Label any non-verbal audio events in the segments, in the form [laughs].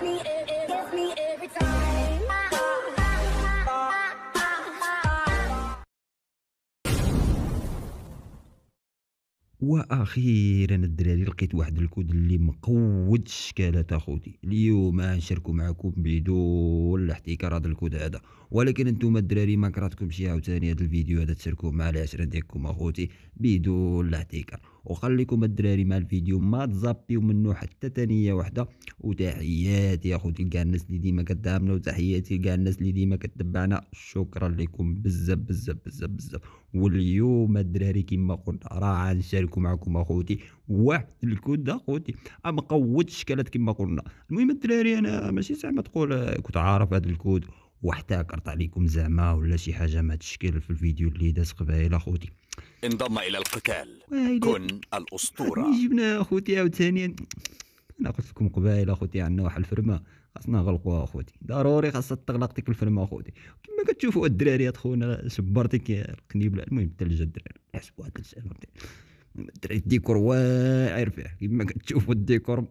Eh, eh, واخيرا الدراري لقيت واحد الكود اللي مقود الشكالات اخوتي اليوم غنشاركو معكم بدون الاحتكار هذا الكود هذا ولكن انتوما الدراري ما كرهتكمش عاوتاني هذا الفيديو هذا تشاركوه مع العشره ديالكم اخوتي بدون الاحتكار وخليكم لكم الدراري مع الفيديو ما تزابيو منو حتى ثانيه واحده وتحياتي يا خوتي لكاع الناس اللي ديما كدعمنا وتحياتي لكاع الناس اللي ديما كتبعنا شكرا لكم بزاف بزاف بزاف بزاف واليوم الدراري كما قلنا راه غنشارك معكم اخوتي واحد الكود اخوتي ما قوتش الشكلات كما قلنا المهم الدراري انا ماشي زعما تقول كنت عارف هذا الكود وحتى كرت عليكم زعما ولا شي حاجه ما تشكل في الفيديو اللي داز قبيله اخوتي انضم إلى القتال كن الأسطورة [laughs] جبنا أخوتي عاوتاني أنا قلت لكم قبائل أخوتي عندنا واحد الفرمة خاصنا نغلقوها أخوتي ضروري خاصها تغلق ديك الفرمة أخوتي كما كتشوفوا الدراري أخونا شبرتك القنيبلة المهم الثلجة الدراري حسبوا هاد الدراري الديكور واعر فيه كما كتشوفوا الديكور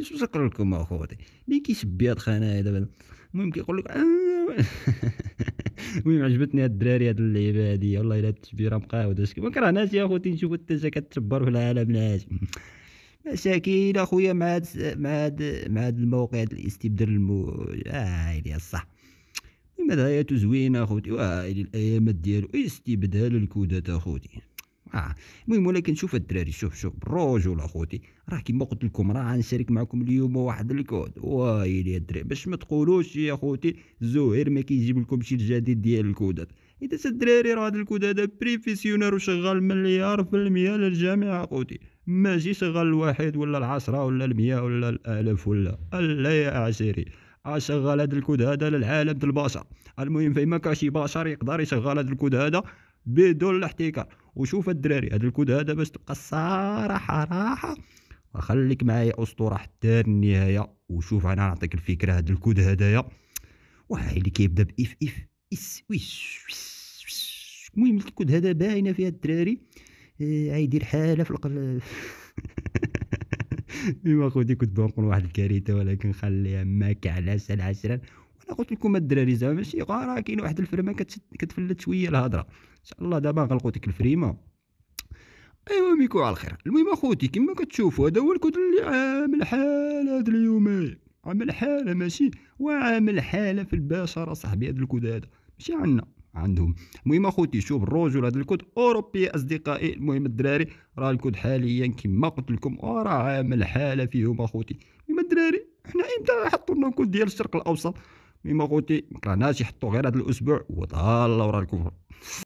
شو نقول لكم اخوتي اللي كيشبي هاد الخنايا دابا المهم كيقول لك آه. [laughs] [laughs] المهم عجبتني هاد الدراري هاد اللعيبه هادي والله الا التشبيره مقاوده ما كرهناش يا خوتي نشوفو جا كتشبر في العالم ناس [laughs] مشاكل اخويا مع هاد مع هاد مع هاد الموقع هاد الاستبدال المو آه ديال الصح المهم هذا زوينه اخوتي واه الايامات ديالو استبدال الكودات اخوتي اه المهم ولكن شوف الدراري شوف شوف الرجل اخوتي راه كيما قلت لكم راه غنشارك معكم اليوم واحد الكود وايلي يا الدراري باش ما تقولوش يا اخوتي زهير ما كيجيب لكم شي الجديد ديال الكودات اذا الدراري راه هذا الكود هذا بريفيسيونير وشغال مليار في المية للجامعة اخوتي ماشي شغال الواحد ولا العشرة ولا المية ولا الالاف ولا الا يا عشيري آه، شغال هذا الكود هذا للعالم البشر المهم فيما كاشي شي بشر يقدر يشغل هذا الكود هذا بدون الاحتكار وشوف الدراري هذا الكود هذا باش تبقى الصراحه راحه وخليك معايا اسطوره حتى النهايه وشوف انا نعطيك الفكره هذا الكود هذايا واحد اللي كيبدا باف اف اس ويش المهم الكود هذا باينه فيها الدراري آه، عيدير حاله في القلب [laughs] ايوا خوتي كنت بنقول واحد الكارثه ولكن خليها ماك على سلعه سلعه انا قلت لكم الدراري زعما ماشي راه كاين واحد الفريمه كتفلت شويه الهضره ان شاء الله دابا نغلقوا ديك الفريمه ايوا ميكو على الخير المهم اخوتي كما كتشوفوا هذا هو الكود اللي عامل حاله هاد اليومين عامل حاله ماشي وعامل حاله في البشره صاحبي هاد الكود هذا ماشي عندنا عندهم المهم اخوتي شوف الرجل هذا الكود اوروبي اصدقائي المهم الدراري راه الكود حاليا كما قلت لكم راه عامل حاله فيهم اخوتي المهم الدراري حنا امتى حطوا لنا الكود ديال الشرق الاوسط ميما غوتي مكرهناش يحطوا غير هذا الاسبوع وطال ورا الكفر